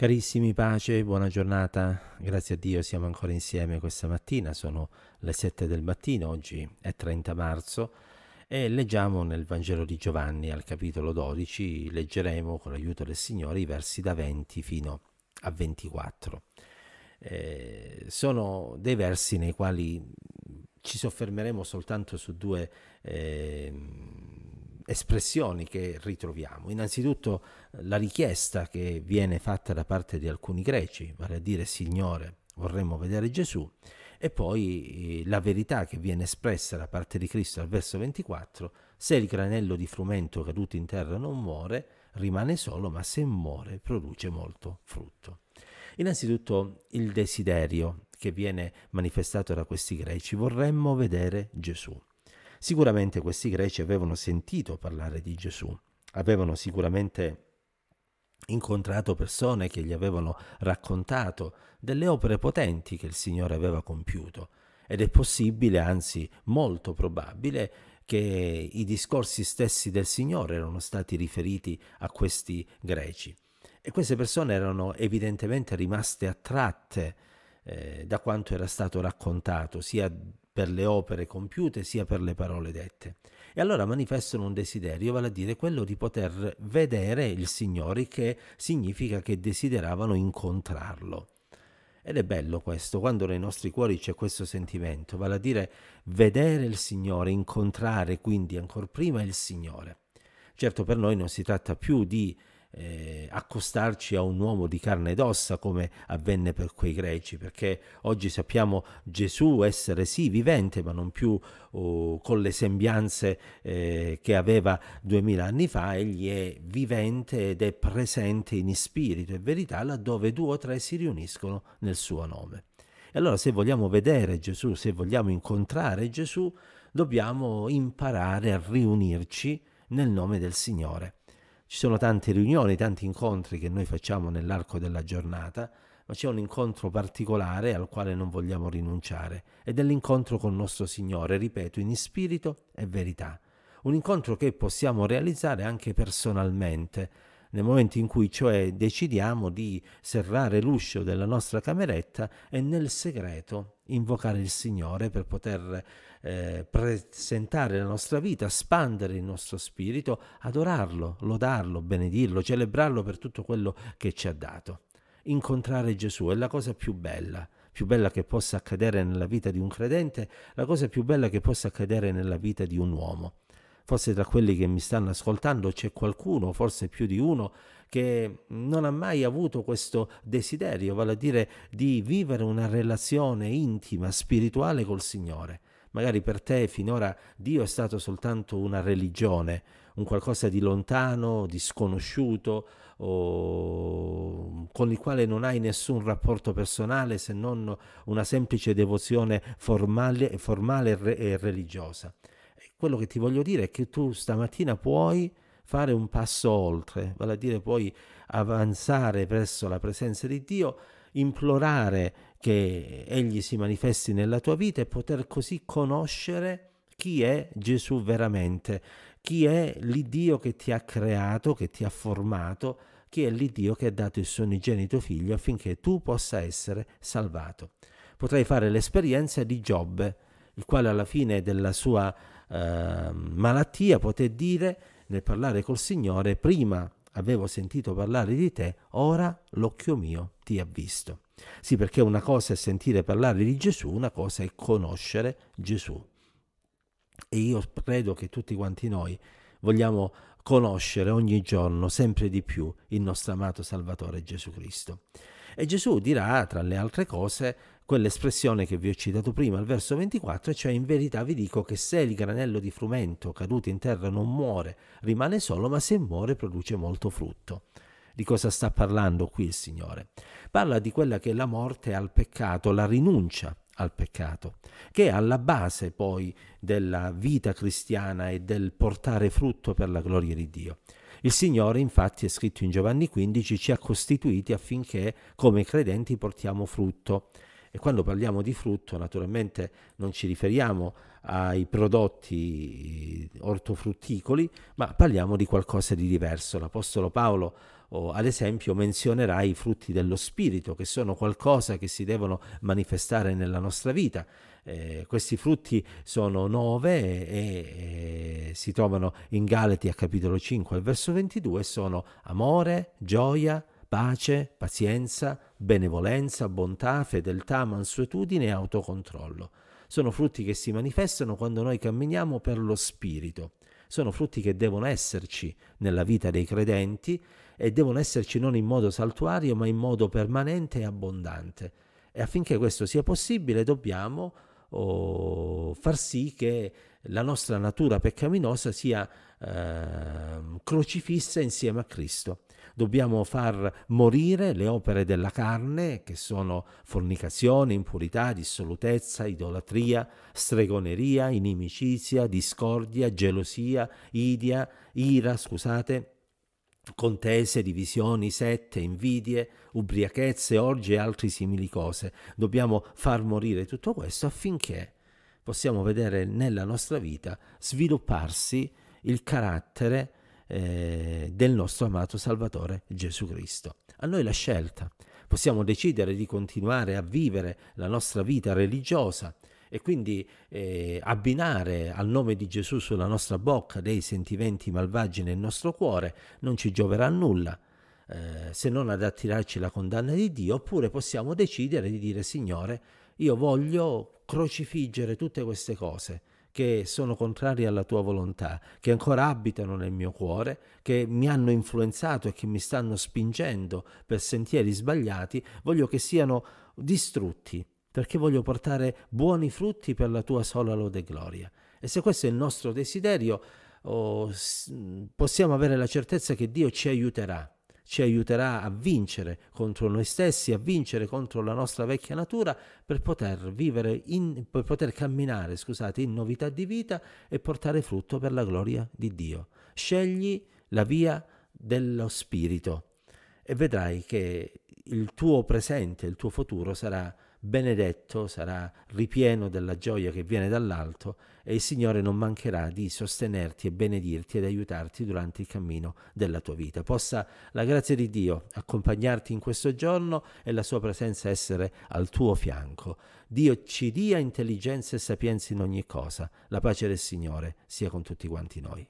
Carissimi, pace, buona giornata. Grazie a Dio siamo ancora insieme questa mattina. Sono le 7 del mattino, oggi è 30 marzo e leggiamo nel Vangelo di Giovanni al capitolo 12, leggeremo con l'aiuto del Signore i versi da 20 fino a 24. Eh, sono dei versi nei quali ci soffermeremo soltanto su due eh, espressioni che ritroviamo. Innanzitutto la richiesta che viene fatta da parte di alcuni greci, vale a dire Signore, vorremmo vedere Gesù, e poi eh, la verità che viene espressa da parte di Cristo al verso 24, se il granello di frumento caduto in terra non muore, rimane solo, ma se muore produce molto frutto. Innanzitutto il desiderio che viene manifestato da questi greci, vorremmo vedere Gesù. Sicuramente questi greci avevano sentito parlare di Gesù, avevano sicuramente incontrato persone che gli avevano raccontato delle opere potenti che il Signore aveva compiuto ed è possibile, anzi molto probabile, che i discorsi stessi del Signore erano stati riferiti a questi greci. E queste persone erano evidentemente rimaste attratte eh, da quanto era stato raccontato, sia per le opere compiute sia per le parole dette. E allora manifestano un desiderio, vale a dire quello di poter vedere il Signore, che significa che desideravano incontrarlo. Ed è bello questo, quando nei nostri cuori c'è questo sentimento, vale a dire vedere il Signore, incontrare quindi ancora prima il Signore. Certo per noi non si tratta più di eh, accostarci a un uomo di carne ed ossa come avvenne per quei greci, perché oggi sappiamo Gesù essere sì vivente, ma non più oh, con le sembianze eh, che aveva duemila anni fa, egli è vivente ed è presente in spirito e verità laddove due o tre si riuniscono nel suo nome. E allora se vogliamo vedere Gesù, se vogliamo incontrare Gesù, dobbiamo imparare a riunirci nel nome del Signore. Ci sono tante riunioni, tanti incontri che noi facciamo nell'arco della giornata, ma c'è un incontro particolare al quale non vogliamo rinunciare ed è l'incontro con il nostro Signore, ripeto, in spirito e verità. Un incontro che possiamo realizzare anche personalmente, nel momento in cui cioè decidiamo di serrare l'uscio della nostra cameretta e nel segreto invocare il Signore per poter eh, presentare la nostra vita, espandere il nostro spirito, adorarlo, lodarlo, benedirlo, celebrarlo per tutto quello che ci ha dato. Incontrare Gesù è la cosa più bella, più bella che possa accadere nella vita di un credente, la cosa più bella che possa accadere nella vita di un uomo forse tra quelli che mi stanno ascoltando c'è qualcuno, forse più di uno, che non ha mai avuto questo desiderio, vale a dire di vivere una relazione intima, spirituale col Signore. Magari per te finora Dio è stato soltanto una religione, un qualcosa di lontano, di sconosciuto, con il quale non hai nessun rapporto personale se non una semplice devozione formale, formale e religiosa. Quello che ti voglio dire è che tu stamattina puoi fare un passo oltre, vale a dire puoi avanzare verso la presenza di Dio, implorare che Egli si manifesti nella tua vita e poter così conoscere chi è Gesù veramente, chi è l'Iddio che ti ha creato, che ti ha formato, chi è l'Iddio che ha dato il suo unigenito figlio affinché tu possa essere salvato. Potrai fare l'esperienza di Giobbe, il quale alla fine della sua Ehm, malattia, poter dire nel parlare col Signore, prima avevo sentito parlare di te, ora l'occhio mio ti ha visto. Sì, perché una cosa è sentire parlare di Gesù, una cosa è conoscere Gesù. E io credo che tutti quanti noi vogliamo conoscere ogni giorno sempre di più il nostro amato Salvatore Gesù Cristo. E Gesù dirà, tra le altre cose, quell'espressione che vi ho citato prima al verso 24, cioè in verità vi dico che se il granello di frumento caduto in terra non muore, rimane solo, ma se muore produce molto frutto. Di cosa sta parlando qui il Signore? Parla di quella che è la morte al peccato, la rinuncia al peccato, che è alla base poi della vita cristiana e del portare frutto per la gloria di Dio. Il Signore, infatti, è scritto in Giovanni 15, ci ha costituiti affinché come credenti portiamo frutto. E quando parliamo di frutto, naturalmente non ci riferiamo ai prodotti ortofrutticoli, ma parliamo di qualcosa di diverso. L'Apostolo Paolo, oh, ad esempio, menzionerà i frutti dello Spirito, che sono qualcosa che si devono manifestare nella nostra vita. Eh, questi frutti sono nove e, e, e si trovano in Galati a capitolo 5 al verso 22, sono amore, gioia, pace, pazienza, benevolenza, bontà, fedeltà, mansuetudine e autocontrollo. Sono frutti che si manifestano quando noi camminiamo per lo Spirito. Sono frutti che devono esserci nella vita dei credenti e devono esserci non in modo saltuario ma in modo permanente e abbondante. E affinché questo sia possibile dobbiamo o far sì che la nostra natura peccaminosa sia eh, crocifissa insieme a Cristo. Dobbiamo far morire le opere della carne, che sono fornicazione, impurità, dissolutezza, idolatria, stregoneria, inimicizia, discordia, gelosia, idia, ira, scusate, contese, divisioni, sette, invidie, ubriachezze, orge e altre simili cose. Dobbiamo far morire tutto questo affinché possiamo vedere nella nostra vita svilupparsi il carattere eh, del nostro amato Salvatore Gesù Cristo. A noi la scelta. Possiamo decidere di continuare a vivere la nostra vita religiosa, e quindi eh, abbinare al nome di Gesù sulla nostra bocca dei sentimenti malvagi nel nostro cuore non ci gioverà a nulla. Eh, se non ad attirarci la condanna di Dio, oppure possiamo decidere di dire Signore, io voglio crocifiggere tutte queste cose che sono contrarie alla tua volontà, che ancora abitano nel mio cuore, che mi hanno influenzato e che mi stanno spingendo per sentieri sbagliati, voglio che siano distrutti perché voglio portare buoni frutti per la tua sola lode e gloria. E se questo è il nostro desiderio, oh, possiamo avere la certezza che Dio ci aiuterà, ci aiuterà a vincere contro noi stessi, a vincere contro la nostra vecchia natura per poter, in, per poter camminare, scusate, in novità di vita e portare frutto per la gloria di Dio. Scegli la via dello spirito e vedrai che il tuo presente, il tuo futuro sarà benedetto, sarà ripieno della gioia che viene dall'alto e il Signore non mancherà di sostenerti e benedirti ed aiutarti durante il cammino della tua vita. Possa la grazia di Dio accompagnarti in questo giorno e la sua presenza essere al tuo fianco. Dio ci dia intelligenza e sapienza in ogni cosa. La pace del Signore sia con tutti quanti noi.